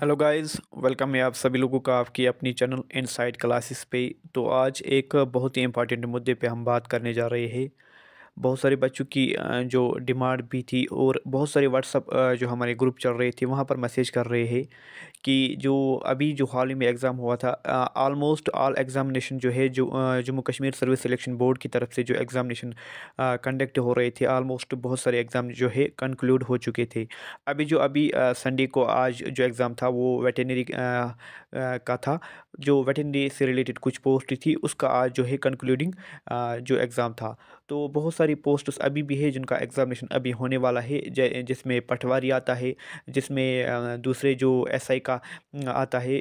hello guys welcome है आप सभी लोगों का आपकी अपनी चैनल इनसाइड क्लासेस पे तो आज एक बहुत ही इंपॉर्टेंट मुद्दे पे हम बात करने जा रहे हैं बहुत सारे बच्चों की जो डिमांड भी थी और बहुत सारे व्हाट्सअप जो हमारे ग्रुप चल रहे थे वहाँ पर मैसेज कर रहे हैं कि जो अभी जो हाल ही में एग्ज़ाम हुआ था आलमोस्ट ऑल एग्ज़ामिनेशन जो है जो Jammu Kashmir service selection board की तरफ से जो एग्ज़ामिनेशन कंडक्ट हो रहे थे आलमोस्ट बहुत सारे एग्ज़ाम जो है कंक्लूड हो चुके थे अभी जो अभी संडे को आज जो एग्ज़ाम था वो वेटनरी का था जो वेटनरी से रिलेटेड कुछ पोस्ट थी उसका आज जो है कंक्लूडिंग जो एग्ज़ाम था तो बहुत सारे सारी पोस्ट्स अभी भी है जिनका एग्ज़ामिनेशन अभी होने वाला है जिसमें पटवारी आता है जिसमें दूसरे जो एसआई का आता है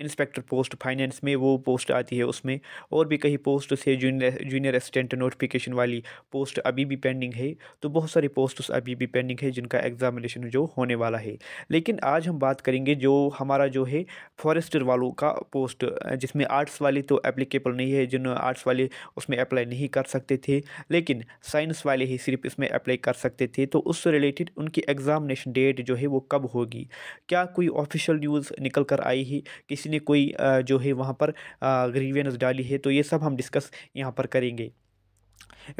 इंस्पेक्टर पोस्ट फाइनेंस में वो पोस्ट आती है उसमें और भी कई पोस्ट से जूनियर जूनियर असिस्टेंट नोटिफिकेशन वाली पोस्ट अभी भी पेंडिंग है तो बहुत सारी पोस्ट अभी भी पेंडिंग है जिनका एग्ज़ामिनेशन जो होने वाला है लेकिन आज हम बात करेंगे जो हमारा जो है फॉरेस्टर वालों का पोस्ट जिसमें आर्ट्स वाले तो एप्लीकेबल नहीं है जिन आर्ट्स वाले उसमें अप्लाई नहीं कर सकते थे लेकिन साइंस वाले ही सिर्फ इसमें अप्लाई कर सकते थे तो उससे रिलेटेड उनकी एग्ज़ामिनेशन डेट जो है वो कब होगी क्या कोई ऑफिशियल न्यूज़ निकल कर आई है किसी किसी ने कोई जो है वहाँ पर ग्रीवियंस डाली है तो ये सब हम डिस्कस यहाँ पर करेंगे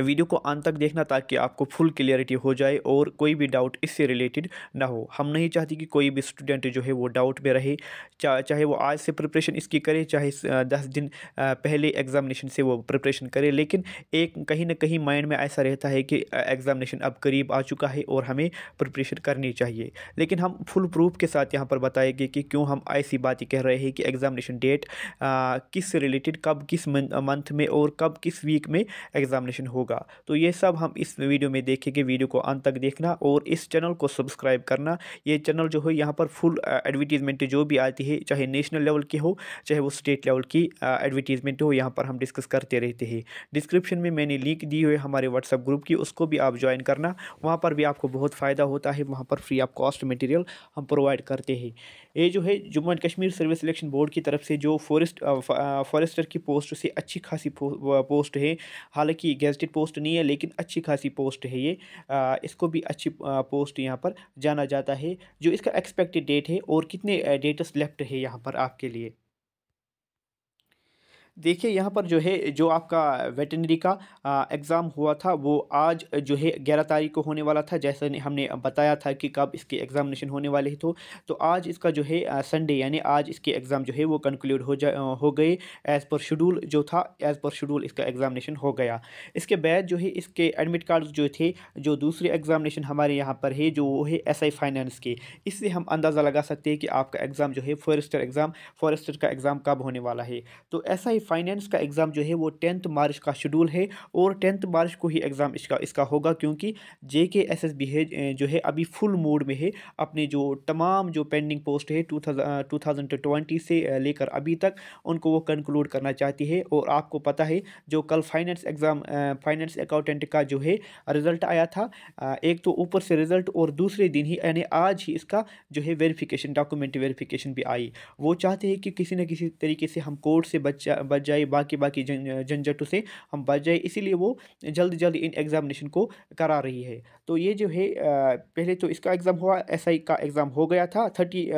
वीडियो को अंत तक देखना ताकि आपको फुल क्लियरिटी हो जाए और कोई भी डाउट इससे रिलेटेड ना हो हम नहीं चाहते कि कोई भी स्टूडेंट जो है वो डाउट में रहे चा, चाहे वो आज से प्रिपरेशन इसकी करे चाहे दस दिन पहले एग्ज़ामिनेशन से वो प्रिपरेशन करे लेकिन एक कहीं ना कहीं माइंड में ऐसा रहता है कि एग्ज़ामिनेशन अब करीब आ चुका है और हमें प्रिपरेशन करनी चाहिए लेकिन हम फुल प्रूफ के साथ यहाँ पर बताएंगे कि क्यों हम ऐसी बातें कह रहे हैं कि एग्ज़ामिनेशन डेट किस से रिलेटेड कब किस मंथ में और कब किस वीक में एग्ज़ामिनेशन होगा तो ये सब हम इस वीडियो में देखेंगे वीडियो को अंत तक देखना और इस चैनल को सब्सक्राइब करना ये चैनल जो है यहाँ पर फुल एडवर्टीज़मेंट जो भी आती है चाहे नेशनल लेवल की हो चाहे वो स्टेट लेवल की एडवर्टीज़मेंट हो यहाँ पर हम डिस्कस करते रहते हैं डिस्क्रिप्शन में मैंने लिंक दी हुई हमारे व्हाट्सअप ग्रुप की उसको भी आप ज्वाइन करना वहाँ पर भी आपको बहुत फ़ायदा होता है वहाँ पर फ्री ऑफ कॉस्ट मटेरियल हम प्रोवाइड करते हैं ये जो है Jammu and Kashmir service selection board की तरफ से जो फॉरेस्ट फॉरेस्टर की पोस्ट से अच्छी खासी पोस्ट है हालांकि गेस्ट व्यवस्थित पोस्ट नहीं है लेकिन अच्छी खासी पोस्ट है ये आ, इसको भी अच्छी पोस्ट यहाँ पर जाना जाता है जो इसका एक्सपेक्टेड डेट है और कितने डेटस लेफ्ट है यहाँ पर आपके लिए देखिए यहाँ पर जो है जो आपका वेटनरी का एग्ज़ाम हुआ था वो आज जो है ग्यारह तारीख को होने वाला था जैसा हमने बताया था कि कब इसके एग्ज़ामिनेशन होने वाले थे तो, तो आज इसका जो है संडे यानी आज इसके एग्ज़ाम जो है वो कंक्लूड हो जा हो गए एज़ पर शेड्यूल जो था एज़ पर शेड्यूल इसका एग्ज़ामिनेशन हो गया इसके बाद जो है इसके एडमिट कार्ड जो थे जो दूसरे एग्ज़ामिनेशन हमारे यहाँ पर है जो वो है एस आई फाइनेंस के इससे हम अंदाज़ा लगा सकते हैं कि आपका एग्ज़ाम जो है फॉरेस्टर एग्ज़ाम फॉरेस्टर का एग्ज़ाम कब होने वाला है तो एस आई फाइनेंस का एग्ज़ाम जो है वो टेंथ मार्च का शेड्यूल है और टेंथ मार्च को ही एग्ज़ाम इसका इसका होगा क्योंकि जे के एस एस बी है जो है अभी फुल मोड में है अपने जो तमाम जो पेंडिंग पोस्ट है टू टू थाउजेंड ट्वेंटी से लेकर अभी तक उनको वो कंक्लूड करना चाहती है और आपको पता है जो कल फाइनेंस एग्ज़ाम फाइनेंस अकाउंटेंट का जो है रिज़ल्ट आया था एक तो ऊपर से रिज़ल्ट और दूसरे दिन ही यानी आज ही इसका जो है वेरीफिकेशन डॉक्यूमेंट वेरीफिकेशन भी आई वो चाहते हैं कि किसी न किसी तरीके से हम कोर्ट से बच्चा बच जाए बाकी बाकी झंझटों से हम बच जाए इसीलिए वो जल्द जल्द इन एग्ज़ामिनेशन को करा रही है तो ये जो है पहले तो इसका एग्ज़ाम हुआ एस SI का एग्ज़ाम हो गया था थर्टी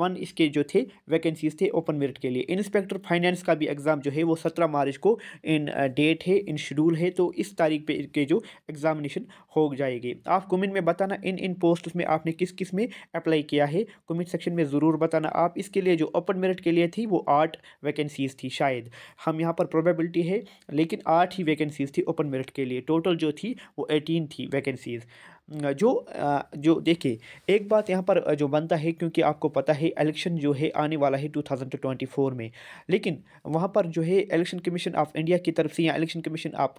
वन इसके जो थे वैकेंसीज थे ओपन मेरिट के लिए इंस्पेक्टर फाइनेंस का भी एग्ज़ाम जो है वो सत्रह मार्च को इन डेट uh, है इन शेड्यूल है तो इस तारीख पे के जो एग्ज़ामिनेशन हो जाएगी आप कमेंट में बताना इन इन पोस्ट में आपने किस किस में अप्लाई किया है कमेंट सेक्शन में ज़रूर बताना आप इसके लिए जो ओपन मेरिट के लिए थी वो आठ वैकेंसीज थी शायद हम यहाँ पर प्रोबेबिलिटी है लेकिन आठ ही वैकेंसीज थी ओपन मेरिट के लिए टोटल जो थी वो एटीन थी वैकेंसीज़ जो जो देखिए एक बात यहाँ पर जो बनता है क्योंकि आपको पता है इलेक्शन जो है आने वाला है 2024 में लेकिन वहाँ पर जो है इलेक्शन कमीशन ऑफ इंडिया की तरफ से या इलेक्शन कमीशन आप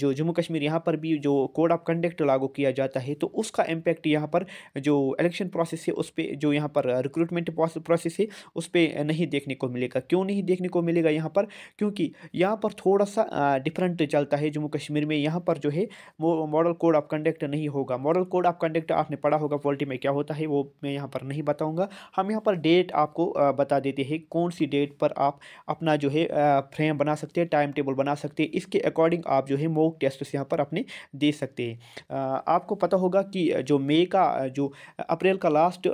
जो जम्मू कश्मीर यहाँ पर भी जो कोड ऑफ कंडक्ट लागू किया जाता है तो उसका इम्पैक्ट यहाँ पर जो इलेक्शन प्रोसेस है उस पर जो यहाँ पर रिक्रूटमेंट प्रोसेस है उस पर नहीं देखने को मिलेगा क्यों नहीं देखने को मिलेगा यहाँ पर क्योंकि यहाँ पर थोड़ा सा डिफरेंट चलता है जम्मू कश्मीर में यहाँ पर जो है मॉडल कोड ऑफ कंडक्ट नहीं होगा होगा मॉरल कोड ऑफ कंडक्ट आपने पढ़ा होगा पॉलिटी में क्या होता है वो मैं यहाँ पर नहीं बताऊँगा हम यहाँ पर डेट आपको बता देते हैं कौन सी डेट पर आप अपना जो है फ्रेम बना सकते हैं टाइम टेबल बना सकते हैं इसके अकॉर्डिंग आप जो है मॉक टेस्ट यहाँ पर अपने दे सकते हैं आपको पता होगा कि जो मे का जो अप्रैल का लास्ट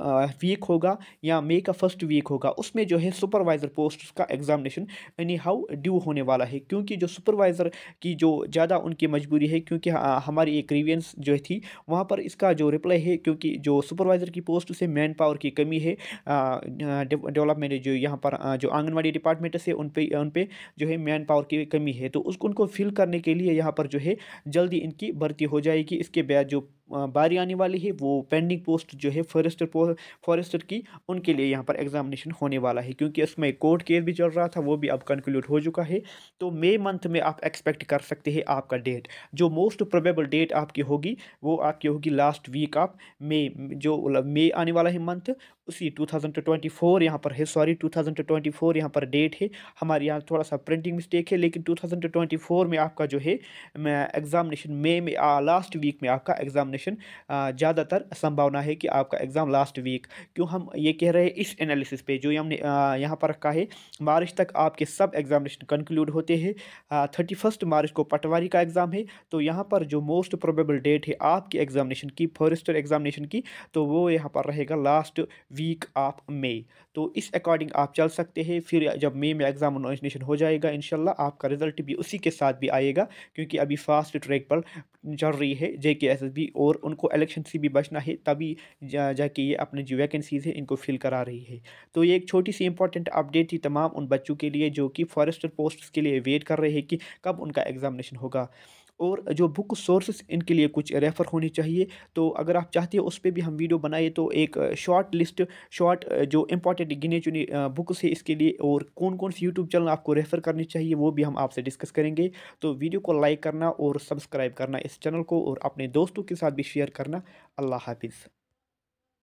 वीक होगा या मे का फर्स्ट वीक होगा उसमें जो है सुपरवाइज़र पोस्ट का एग्जामिनेशन एनी हाउ ड्यू होने वाला है क्योंकि जो सुपरवाइज़र की जो ज़्यादा उनकी मजबूरी है क्योंकि हमारी एक ग्रीवियंस जो थी वहाँ पर इसका जो रिप्लाई है क्योंकि जो सुपरवाइज़र की पोस्ट से मैन पावर की कमी है डेवलपमेंट जो यहाँ पर जो आंगनबाड़ी डिपार्टमेंट से उन पर उन पर जो है मैन पावर की कमी है तो उसको उनको फिल करने के लिए यहाँ पर जो है जल्दी इनकी भर्ती हो जाएगी इसके बाद जो बारी आने वाली है वो पेंडिंग पोस्ट जो है फॉरेस्टर फॉरेस्टर की उनके लिए यहाँ पर एग्जामिनेशन होने वाला है क्योंकि इसमें कोर्ट केस भी चल रहा था वो भी अब कंक्लूड हो चुका है तो मई मंथ में आप एक्सपेक्ट कर सकते हैं आपका डेट जो मोस्ट प्रोबेबल डेट आपकी होगी वो आपकी होगी लास्ट वीक ऑफ मई जो मई आने वाला है मंथ उसी 2024 यहाँ पर है सॉरी 2024 यहाँ पर डेट है हमारे यहाँ थोड़ा सा प्रिंटिंग मिस्टेक है लेकिन 2024 में आपका जो है एग्ज़ामिनेशन मई में, में आ, लास्ट वीक में आपका एग्ज़ामिनेशन एग्जामिनेशन uh, ज़्यादातर संभावना है कि आपका एग्ज़ाम लास्ट वीक क्यों हम ये कह रहे हैं इस एनालिसिस पे जो हमने uh, यहाँ पर रखा है मार्च तक आपके सब एग्जामिनेशन कंक्लूड होते हैं थर्टी uh, फर्स्ट मार्च को पटवारी का एग्ज़ाम है तो यहाँ पर जो मोस्ट प्रोबेबल डेट है आपकी एग्जामिनेशन की फॉरेस्टर एग्जामिनेशन की तो वो यहाँ पर रहेगा लास्ट वीक ऑफ मई तो इस अकॉर्डिंग आप चल सकते हैं फिर जब मई में एग्जामिनेशन हो जाएगा इन आपका रिजल्ट भी उसी के साथ भी आएगा क्योंकि अभी फास्ट ट्रैक पर चल रही है जे के एस एस बी और और उनको इलेक्शन से भी बचना है तभी जा जाके ये अपने जो वैकेंसीज़ है इनको फिल करा रही है तो ये एक छोटी सी इंपॉर्टेंट अपडेट थी तमाम उन बच्चों के लिए जो कि फॉरेस्टर पोस्ट के लिए वेट कर रहे हैं कि कब उनका एग्ज़ामिनेशन होगा और जो बुक सोर्सेस इनके लिए कुछ रेफ़र होनी चाहिए तो अगर आप चाहते हो उस पर भी हम वीडियो बनाए तो एक शॉर्ट लिस्ट शॉर्ट जो इंपॉर्टेंट गिने चुने बुक्स है इसके लिए और कौन कौन से यूट्यूब चैनल आपको रेफ़र करनी चाहिए वो भी हम आपसे डिस्कस करेंगे तो वीडियो को लाइक करना और सब्सक्राइब करना इस चैनल को और अपने दोस्तों के साथ भी शेयर करना अल्लाह हाफिज़